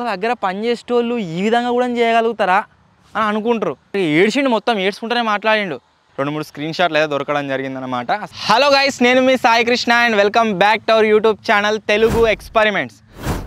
ఒక దగ్గర పనిచేసేటోళ్ళు ఈ విధంగా కూడా చేయగలుగుతారా అని అనుకుంటారు ఏడ్చిండు మొత్తం ఏడ్చుకుంటూనే మాట్లాడిండు రెండు మూడు స్క్రీన్ షాట్లు అయితే దొరకడం జరిగిందనమాట హలో గైస్ నేను మీ Sai Krishna and welcome back to our YouTube channel Telugu experiments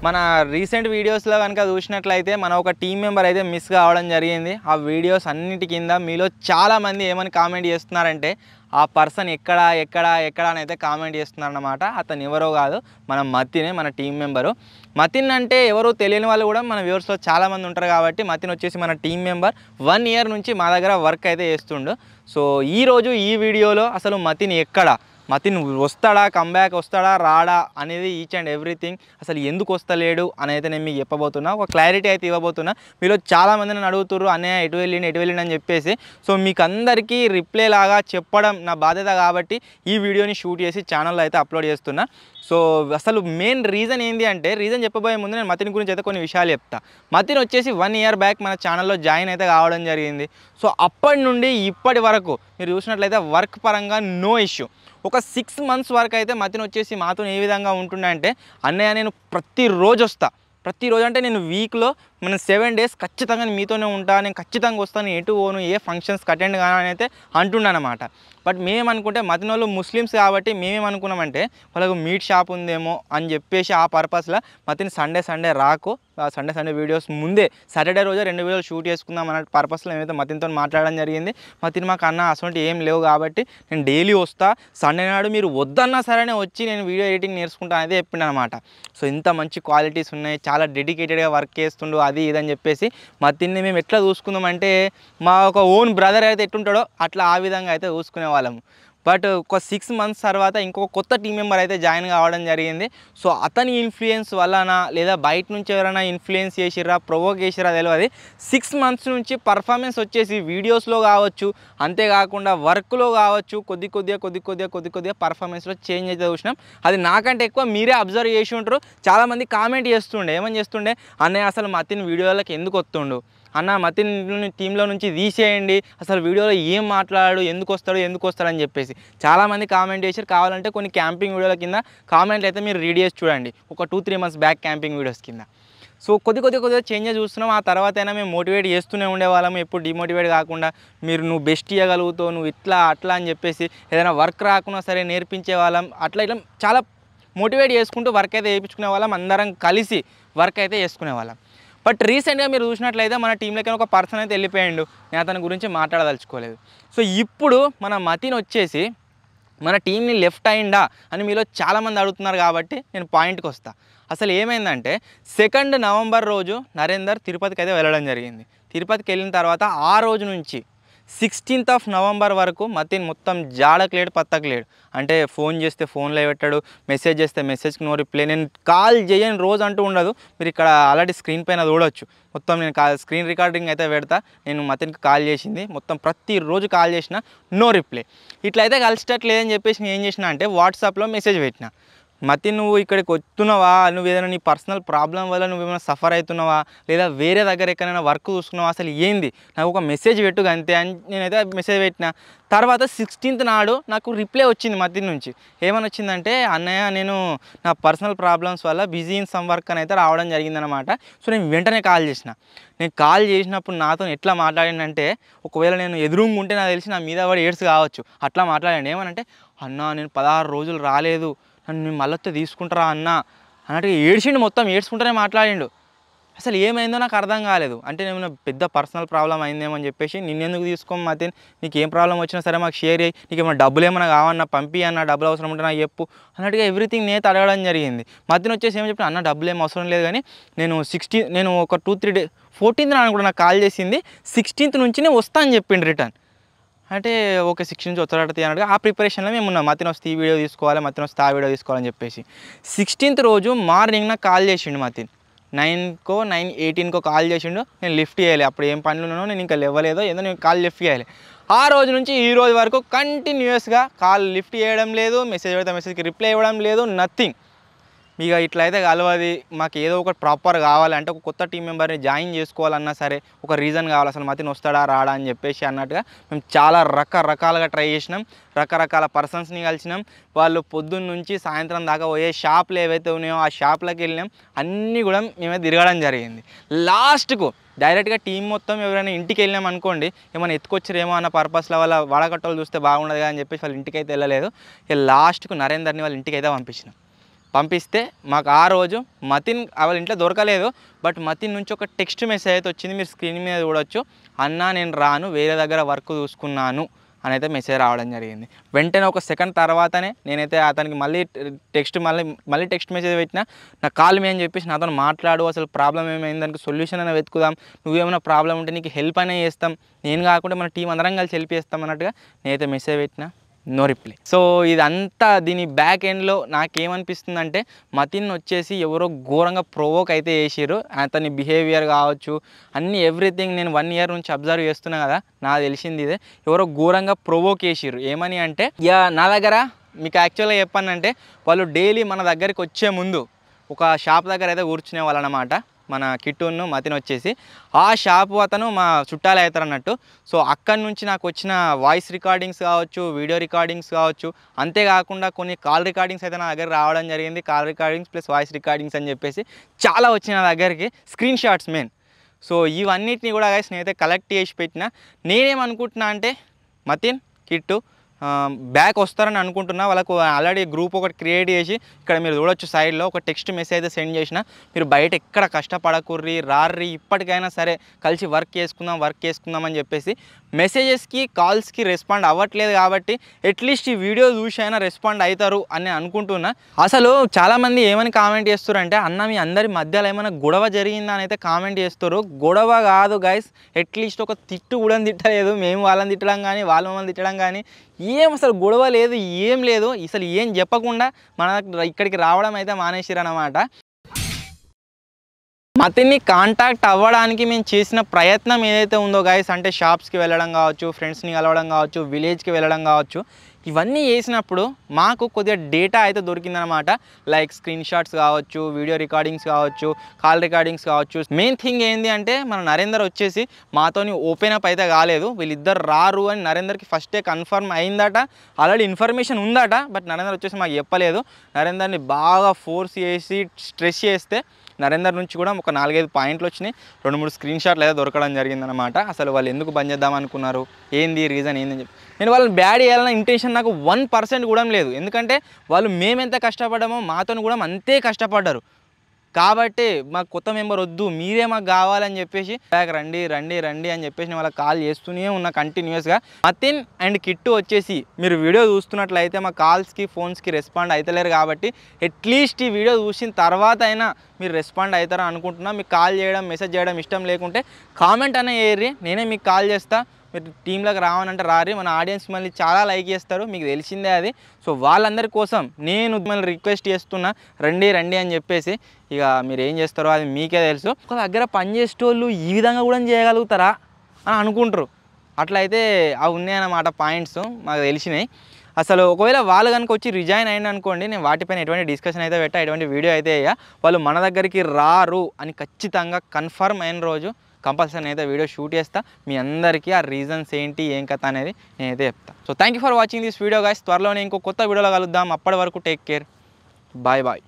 మన రీసెంట్ వీడియోస్లో కనుక చూసినట్లయితే మన ఒక టీం మెంబర్ అయితే మిస్ కావడం జరిగింది ఆ వీడియోస్ అన్నిటి కింద మీలో చాలామంది ఏమని కామెంట్ చేస్తున్నారంటే ఆ పర్సన్ ఎక్కడ ఎక్కడ ఎక్కడ అని అయితే కామెంట్ చేస్తున్నారన్నమాట అతను ఎవరో కాదు మన మతినే మన టీం మెంబరు మతిన్ అంటే ఎవరో తెలియని వాళ్ళు కూడా మన వ్యూవర్స్లో చాలామంది ఉంటారు కాబట్టి మతిన్ వచ్చేసి మన టీం మెంబర్ వన్ ఇయర్ నుంచి మా దగ్గర వర్క్ అయితే చేస్తుండు సో ఈరోజు ఈ వీడియోలో అసలు మతిన్ ఎక్కడ మతిన్ వస్తాడా కంబ్యాక్ వస్తాడా రాడా అనేది ఈచ్ అండ్ ఎవ్రీథింగ్ అసలు ఎందుకు వస్తలేడు అని అయితే నేను మీకు చెప్పబోతున్నా ఒక క్లారిటీ అయితే ఇవ్వబోతున్నా మీరు చాలామంది నన్ను అడుగుతున్నారు అనే ఎటు వెళ్ళిండి ఎటు వెళ్ళిండి అని చెప్పేసి సో మీకు అందరికీ రిప్లై లాగా చెప్పడం నా బాధ్యత కాబట్టి ఈ వీడియోని షూట్ చేసి ఛానల్లో అయితే అప్లోడ్ చేస్తున్నా సో అసలు మెయిన్ రీజన్ ఏంటి అంటే రీజన్ చెప్పబోయే ముందు నేను మతిన్ గురించి అయితే కొన్ని విషయాలు చెప్తా మతిన్ వచ్చేసి వన్ ఇయర్ బ్యాక్ మన ఛానల్లో జాయిన్ అయితే కావడం జరిగింది సో అప్పటి నుండి ఇప్పటి వరకు మీరు చూసినట్లయితే వర్క్ పరంగా నో ఇష్యూ ఒక సిక్స్ మంత్స్ వరకు అయితే మతిన్ వచ్చేసి మాతో ఏ విధంగా ఉంటుండే అంటే అన్నయ్య నేను ప్రతిరోజు వస్తాను ప్రతిరోజు అంటే నేను వీక్లో నేను సెవెన్ డేస్ ఖచ్చితంగా మీతోనే ఉంటాను నేను ఖచ్చితంగా వస్తాను ఎటు పోను ఏ ఫంక్షన్స్కి అటెండ్ కానని అయితే అనమాట బట్ మేమేమనుకుంటే మదనోళ్ళు ముస్లిమ్స్ కాబట్టి మేమేమనుకున్నామంటే వాళ్ళకు మీట్ షాప్ ఉందేమో అని చెప్పేసి ఆ పర్పస్లో మతిని సండే సండే రాకు సండే సండే వీడియోస్ ముందే సాటర్డే రోజు రెండు వీడియోలు షూట్ చేసుకుందాం అన్న పర్పస్లో ఏమైతే మతినితో మాట్లాడడం జరిగింది మతిని మాకు అన్న అసలు ఏం లేవు కాబట్టి నేను డైలీ వస్తా సండే నాడు మీరు వద్దన్నా సరేనే వచ్చి నేను వీడియో ఎడిటింగ్ నేర్చుకుంటాను అనేది చెప్పిండనమాట సో ఇంత మంచి క్వాలిటీస్ ఉన్నాయి చాలా డెడికేటెడ్గా వర్క్ చేస్తుండు అది ఇదని చెప్పేసి మా తిన్ని మేము ఎట్లా చూసుకుందాం అంటే మా ఒక ఓన్ బ్రదర్ అయితే ఎట్టుంటాడో అట్లా ఆ విధంగా అయితే చూసుకునే వాళ్ళము బట్ ఒక సిక్స్ మంత్స్ తర్వాత ఇంకొక కొత్త టీం మెంబర్ అయితే జాయిన్ కావడం జరిగింది సో అతని ఇన్ఫ్లుయెన్స్ వలన లేదా బయట నుంచి ఎవరైనా ఇన్ఫ్లుయెన్స్ చేసిరా ప్రొవోక్ చేసిరా తెలియదు సిక్స్ మంత్స్ నుంచి పర్ఫార్మెన్స్ వచ్చేసి వీడియోస్లో కావచ్చు అంతేకాకుండా వర్క్లో కావచ్చు కొద్ది కొద్దిగా కొద్ది కొద్దిగా కొద్ది కొద్దిగా పర్ఫార్మెన్స్లో చేంజ్ అయితే చూసినాం అది నాకంటే ఎక్కువ మీరే అబ్జర్వ్ చేసి ఉంటారు చాలామంది కామెంట్ చేస్తుండే ఏమని చేస్తుండే అన్నయ్య అసలు అతని వీడియోలకు ఎందుకు వస్తుండు అన్న మతిని టీంలో నుంచి తీసేయండి అసలు వీడియోలో ఏం మాట్లాడు ఎందుకు వస్తాడు ఎందుకు వస్తాడు అని చెప్పేసి చాలామంది కామెంట్ చేశారు కావాలంటే కొన్ని క్యాంపింగ్ వీడియోల కింద కామెంట్లు అయితే మీరు రీడ్ చేసి చూడండి ఒక two three months back camping videos కింద సో కొద్ది కొద్ది కొద్దిగా చేంజెస్ చూస్తున్నాం ఆ తర్వాత అయినా మేము మోటివేట్ చేస్తూనే ఉండేవాళ్ళము ఎప్పుడు డిమోటివేట్ కాకుండా మీరు నువ్వు బెస్ట్ ఇవ్వగలుగుతావు నువ్వు ఇట్లా అట్లా అని చెప్పేసి ఏదైనా వర్క్ రాకున్నా సరే నేర్పించే వాళ్ళం అట్లా ఇట్లా చాలా మోటివేట్ చేసుకుంటూ వర్క్ అయితే వేయించుకునే వాళ్ళం అందరం కలిసి వర్క్ అయితే చేసుకునే వాళ్ళం బట్ రీసెంట్గా మీరు చూసినట్లయితే మన టీంలోకి ఒక పర్సన్ అయితే వెళ్ళిపోయాడు నేను అతని గురించి మాట్లాడదలుచుకోలేదు సో ఇప్పుడు మన మతిని వచ్చేసి మన టీంని లెఫ్ట్ అయిందా అని మీలో చాలామంది అడుగుతున్నారు కాబట్టి నేను పాయింట్కి వస్తా అసలు ఏమైందంటే సెకండ్ నవంబర్ రోజు నరేందర్ తిరుపతికి అయితే వెళ్ళడం జరిగింది తిరుపతికి వెళ్ళిన తర్వాత ఆ రోజు నుంచి సిక్స్టీన్త్ ఆఫ్ నవంబర్ వరకు మతిన్ మొత్తం జాడకు లేడు పత్తకు లేడు అంటే ఫోన్ చేస్తే ఫోన్లో పెట్టాడు మెసేజ్ చేస్తే మెసేజ్కి నో రిప్లై నేను కాల్ చేయని రోజు అంటూ ఉండదు మీరు ఇక్కడ ఆల్రెడీ స్క్రీన్ పైన చూడొచ్చు మొత్తం నేను స్క్రీన్ రికార్డింగ్ అయితే పెడతా నేను మతిన్కి కాల్ చేసింది మొత్తం ప్రతిరోజు కాల్ చేసిన నో రిప్లై ఇట్లయితే కలిసేటట్లేదని చెప్పేసి నేను ఏం చేసిన అంటే వాట్సాప్లో మెసేజ్ పెట్టినా మతి నువ్వు ఇక్కడికి వస్తున్నావా నువ్వు ఏదైనా నీ పర్సనల్ ప్రాబ్లం వల్ల నువ్వు ఏమైనా సఫర్ అవుతున్నావా లేదా వేరే దగ్గర ఎక్కడైనా వర్క్ చూసుకున్నావా అసలు ఏంది నాకు ఒక మెసేజ్ పెట్టు అంతే అని నేనైతే మెసేజ్ పెట్టిన తర్వాత సిక్స్టీన్త్ నాడు నాకు రిప్లై వచ్చింది మతి నుంచి ఏమని వచ్చిందంటే అన్నయ్య నేను నా పర్సనల్ ప్రాబ్లమ్స్ వల్ల బిజీ ఇన్ సమ్ వర్క్ అని అయితే రావడం జరిగిందనమాట సో నేను వెంటనే కాల్ చేసిన నేను కాల్ చేసినప్పుడు నాతో ఎట్లా మాట్లాడిందంటే ఒకవేళ నేను ఎదురుంగా ఉంటే నాకు తెలిసి నా మీద కూడా ఏడ్స్ కావచ్చు అట్లా మాట్లాడండి ఏమనంటే అన్న నేను పదహారు రోజులు రాలేదు నన్ను మళ్ళొత్త తీసుకుంటారా అన్న అన్నట్టు ఏడ్చిండు మొత్తం ఏడ్చుకుంటూనే మాట్లాడిండు అసలు ఏమైందో నాకు అర్థం కాలేదు అంటే నేను పెద్ద పర్సనల్ ప్రాబ్లం అయిందేమో అని చెప్పేసి నిన్నెందుకు తీసుకోం అయితే నీకు ఏం ప్రాబ్లం వచ్చినా సరే మాకు షేర్ అయ్యి నీకు ఏమైనా డబ్బులు ఏమైనా కావన్నా పంపి అన్న డబ్బులు అవసరం ఉంటే నాకు చెప్పు అన్నట్టుగా ఎవ్రీథింగ్ నేత అడగడం జరిగింది మధ్యన వచ్చేసి ఏమో చెప్పిన అన్న డబ్బులు ఏం అవసరం లేదు కానీ నేను సిక్స్టీన్ నేను ఒక టూ త్రీ డే ఫోర్టీన్త్ నాన్న కూడా నాకు కాల్ చేసింది సిక్స్టీన్త్ నుంచి నేను వస్తా అని చెప్పిండు రిటర్న్ అంటే ఓకే సిక్స్ నుంచి ఉత్తరాడుతుంది అన్నట్టుగా ఆ ప్రిపరేషన్లో మేము ఉన్నాం మతిని వస్తే ఈ వీడియో తీసుకోవాలి మతిని వస్తే ఆ వీడియో తీసుకోవాలని చెప్పేసి సిక్స్టీన్త్ రోజు మార్నింగ్ నాకు కాల్ చేసిండు మతిన్ నైన్కో నైన్ ఎయిటీన్కో కాల్ చేసిండు నేను లిఫ్ట్ చేయాలి అప్పుడు ఏం పనులు ఉన్నానో నేను ఇంకా లేవలేదో ఏదో నేను కాల్ లిఫ్ట్ చేయాలి ఆ రోజు నుంచి ఈ రోజు వరకు కంటిన్యూస్గా కాల్ లిఫ్ట్ చేయడం లేదు మెసేజ్ పెడితే మెసేజ్కి రిప్లై ఇవ్వడం లేదు నథింగ్ ఇక ఇట్లయితే కలవది మాకు ఏదో ఒకటి ప్రాపర్ కావాలంటే ఒక కొత్త టీం మెంబర్ని జాయిన్ చేసుకోవాలన్నా సరే ఒక రీజన్ కావాలి అసలు మతిని వస్తాడా రాడా అని చెప్పేసి అన్నట్టుగా మేము చాలా రకరకాలుగా ట్రై చేసినాం రకరకాల పర్సన్స్ని కలిసినాం వాళ్ళు పొద్దున్న నుంచి సాయంత్రం దాకా పోయే షాపులు ఏవైతే ఉన్నాయో ఆ షాప్లకి వెళ్ళినాం అన్నీ కూడా మేమే తిరగడం జరిగింది లాస్ట్కు డైరెక్ట్గా టీం మొత్తం ఎవరైనా ఇంటికి వెళ్ళినాం అనుకోండి ఏమైనా ఎత్తుకొచ్చారేమో అన్న పర్పస్ల వల్ల వాడకట్టలు చూస్తే బాగుండదు కదా అని చెప్పేసి వాళ్ళు ఇంటికి అయితే వెళ్ళలేదు ఇక లాస్ట్కు నరేందర్ని వాళ్ళ ఇంటికి అయితే పంపించినాం పంపిస్తే మాకు ఆ రోజు మతిన్ వాళ్ళ ఇంట్లో దొరకలేదు బట్ మతిన్ నుంచి ఒక టెక్స్ట్ మెసేజ్ అయితే వచ్చింది మీరు స్క్రీన్ మీద చూడొచ్చు అన్న నేను రాను వేరే దగ్గర వర్క్ చూసుకున్నాను అని అయితే మెసేజ్ రావడం జరిగింది వెంటనే ఒక సెకండ్ తర్వాతనే నేనైతే అతనికి మళ్ళీ టెక్స్ట్ మళ్ళీ మళ్ళీ టెక్స్ట్ మెసేజ్ పెట్టినా నా కాల్ మీ అని చెప్పేసి నాతో మాట్లాడు అసలు ప్రాబ్లం ఏమైంది దానికి సొల్యూషన్ అయినా వెతుకుదాం నువ్వేమైనా ప్రాబ్లం ఉంటే నీకు హెల్ప్ అయినా చేస్తాం నేను కాకుండా మన టీం అందరం కలిసి హెల్ప్ చేస్తాం అన్నట్టుగా నేనైతే మెసేజ్ పెట్టినా నో రిప్లై సో ఇదంతా దీని బ్యాక్ ఎండ్లో అంటే మతిన్ వచ్చేసి ఎవరో ఘోరంగా ప్రొవోక్ అయితే చేసారు అతని బిహేవియర్ కావచ్చు అన్ని ఎవ్రీథింగ్ నేను వన్ ఇయర్ నుంచి అబ్జర్వ్ చేస్తున్నా కదా నాకు తెలిసింది ఇదే ఎవరో ఘోరంగా ప్రొవోక్ చేసారు ఏమని అంటే ఇక నా దగ్గర మీకు యాక్చువల్గా చెప్పానంటే వాళ్ళు డైలీ మన దగ్గరికి వచ్చే ముందు ఒక షాప్ దగ్గర అయితే కూర్చునే వాళ్ళు అనమాట మన కిట్టును మతిని వచ్చేసి ఆ షాపు అతను మా చుట్టాలు అవుతారు అన్నట్టు సో అక్కడి నుంచి నాకు వచ్చిన వాయిస్ రికార్డింగ్స్ కావచ్చు వీడియో రికార్డింగ్స్ కావచ్చు అంతేకాకుండా కొన్ని కాల్ రికార్డింగ్స్ అయితే నా దగ్గర రావడం జరిగింది call recordings plus voice recordings అని చెప్పేసి చాలా వచ్చిన నా దగ్గరికి స్క్రీన్ షాట్స్ మెయిన్ సో ఇవన్నిటిని కూడా గైస్ నేనైతే కలెక్ట్ చేసి పెట్టిన నేనేమనుకుంటున్నా అంటే మతిన్ కిట్టు బ్యాక్ వస్తారని అనుకుంటున్నా వాళ్ళకు ఆల్రెడీ గ్రూప్ ఒకటి క్రియేట్ చేసి ఇక్కడ మీరు చూడొచ్చు సైడ్లో ఒక టెక్స్ట్ మెసేజ్ అయితే సెండ్ చేసిన మీరు బయట ఎక్కడ కష్టపడకూర్రి రార్రి ఇప్పటికైనా సరే కలిసి వర్క్ చేసుకుందాం వర్క్ చేసుకుందాం అని చెప్పేసి మెసేజెస్కి కాల్స్కి రెస్పాండ్ అవ్వట్లేదు కాబట్టి అట్లీస్ట్ ఈ వీడియో చూసి అయినా రెస్పాండ్ అవుతారు అని అనుకుంటున్నా అసలు చాలామంది ఏమని కామెంట్ చేస్తారంటే అన్న మీ అందరి మధ్యలో ఏమైనా గొడవ జరిగిందా అని అయితే కామెంట్ చేస్తారు గొడవ కాదు గైస్ అట్లీస్ట్ ఒక తిట్టు కూడా తిట్టలేదు మేము వాళ్ళని తిట్టడం కానీ వాళ్ళు మమ్మల్ని తిట్టడం కానీ ఏం అసలు గొడవ లేదు ఏం లేదు అసలు ఏం చెప్పకుండా మన ఇక్కడికి రావడం అయితే మానేసిరనమాట అతన్ని కాంటాక్ట్ అవ్వడానికి మేము చేసిన ప్రయత్నం ఏదైతే ఉందో గాయస్ అంటే షాప్స్కి వెళ్ళడం కావచ్చు ఫ్రెండ్స్ని కలవడం కావచ్చు విలేజ్కి వెళ్ళడం కావచ్చు ఇవన్నీ వేసినప్పుడు మాకు కొద్దిగా డేటా అయితే దొరికిందనమాట లైక్ స్క్రీన్ షాట్స్ కావచ్చు వీడియో రికార్డింగ్స్ కావచ్చు కాల్ రికార్డింగ్స్ కావచ్చు మెయిన్ థింగ్ ఏంది అంటే మన నరేందర్ వచ్చేసి మాతోని ఓపెన్ అప్ అయితే కాలేదు వీళ్ళిద్దరు రారు అని నరేందర్కి ఫస్టే కన్ఫర్మ్ అయిందట ఆల్రెడీ ఇన్ఫర్మేషన్ ఉందట బట్ నరేందర్ వచ్చేసి మాకు చెప్పలేదు నరేందర్ని బాగా ఫోర్స్ చేసి స్ట్రెస్ చేస్తే నరేందర్ నుంచి కూడా ఒక నాలుగైదు పాయింట్లు వచ్చినాయి రెండు మూడు స్క్రీన్ షాట్లు అయితే దొరకడం జరిగిందనమాట అసలు వాళ్ళు ఎందుకు బంద్ చేద్దాం అనుకున్నారు ఏంది రీజన్ ఏంది చెప్పి నేను వాళ్ళని బ్యాడ్ చేయాలన్న ఇంటెన్షన్ నాకు వన్ పర్సెంట్ కూడా లేదు ఎందుకంటే వాళ్ళు మేమెంత కష్టపడ్డామో మాతో కూడా అంతే కష్టపడ్డారు కాబట్టి మాకు కొత్త మెంబర్ వద్దు మీరే మాకు కావాలని చెప్పేసి బ్యాక్ రండి రండి రండి అని చెప్పేసి వాళ్ళకి కాల్ చేస్తూనే ఉన్నా కంటిన్యూస్గా మతిన్ అండ్ కిట్టు వచ్చేసి మీరు వీడియో చూస్తున్నట్లయితే మా కాల్స్కి ఫోన్స్కి రెస్పాండ్ అవుతలేరు కాబట్టి అట్లీస్ట్ ఈ వీడియో చూసిన తర్వాత అయినా మీరు రెస్పాండ్ అవుతారా అనుకుంటున్నా మీకు కాల్ చేయడం మెసేజ్ చేయడం ఇష్టం లేకుంటే కామెంట్ అనే ఏరి నేనే మీకు కాల్ చేస్తాను మీరు టీంలోకి రావాలంటే రారి మన ఆడియన్స్ మళ్ళీ చాలా లైక్ చేస్తారు మీకు తెలిసిందే అది సో వాళ్ళందరి కోసం నేను మిమ్మల్ని రిక్వెస్ట్ చేస్తున్నా రండి రండి అని చెప్పేసి ఇక మీరు ఏం చేస్తారో అది మీకే తెలుసు ఒక దగ్గర పనిచేసేటోళ్ళు ఈ విధంగా కూడా చేయగలుగుతారా అని అనుకుంటారు అట్లయితే అవి ఉన్నాయన్నమాట పాయింట్స్ మాకు తెలిసినాయి అసలు ఒకవేళ వాళ్ళు కనుక వచ్చి రిజైన్ అయిన అనుకోండి నేను వాటిపైన ఎటువంటి డిస్కషన్ అయితే పెట్టా ఎటువంటి వీడియో అయితే అయ్యా వాళ్ళు మన దగ్గరికి రారు అని ఖచ్చితంగా కన్ఫర్మ్ అయిన రోజు కంపల్సరీ అయితే వీడియో షూట్ చేస్తా మీ అందరికీ ఆ రీజన్స్ ఏంటి ఏం కథ అనేది నేనైతే చెప్తా so thank for watching this video guys త్వరలోనే ఇంకో కొత్త వీడియోలో కలుద్దాం అప్పటి వరకు టేక్ కేర్ బాయ్ బాయ్